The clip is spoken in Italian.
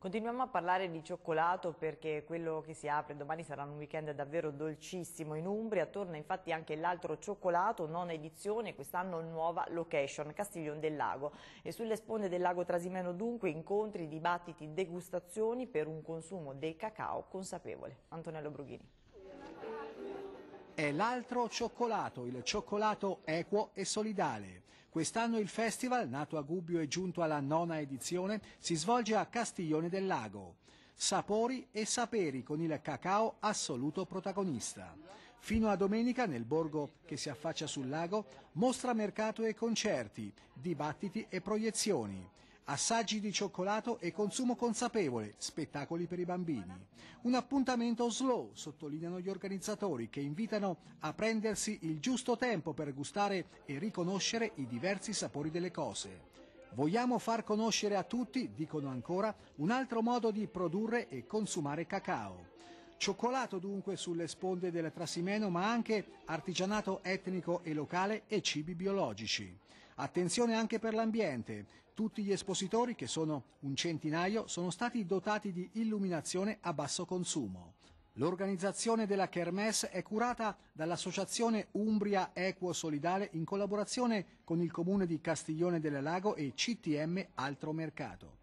Continuiamo a parlare di cioccolato perché quello che si apre domani sarà un weekend davvero dolcissimo in Umbria, torna infatti anche l'altro cioccolato, nona edizione, quest'anno nuova location, Castiglion del Lago. E sulle sponde del Lago Trasimeno dunque incontri, dibattiti, degustazioni per un consumo del cacao consapevole. Antonello Brughini è l'altro cioccolato, il cioccolato equo e solidale. Quest'anno il festival, nato a Gubbio e giunto alla nona edizione, si svolge a Castiglione del Lago. Sapori e saperi con il cacao assoluto protagonista. Fino a domenica nel borgo che si affaccia sul lago mostra mercato e concerti, dibattiti e proiezioni. Assaggi di cioccolato e consumo consapevole, spettacoli per i bambini. Un appuntamento slow, sottolineano gli organizzatori, che invitano a prendersi il giusto tempo per gustare e riconoscere i diversi sapori delle cose. Vogliamo far conoscere a tutti, dicono ancora, un altro modo di produrre e consumare cacao. Cioccolato dunque sulle sponde della Trasimeno, ma anche artigianato etnico e locale e cibi biologici. Attenzione anche per l'ambiente. Tutti gli espositori, che sono un centinaio, sono stati dotati di illuminazione a basso consumo. L'organizzazione della Kermesse è curata dall'Associazione Umbria Equo Solidale in collaborazione con il Comune di Castiglione delle Lago e CTM Altro Mercato.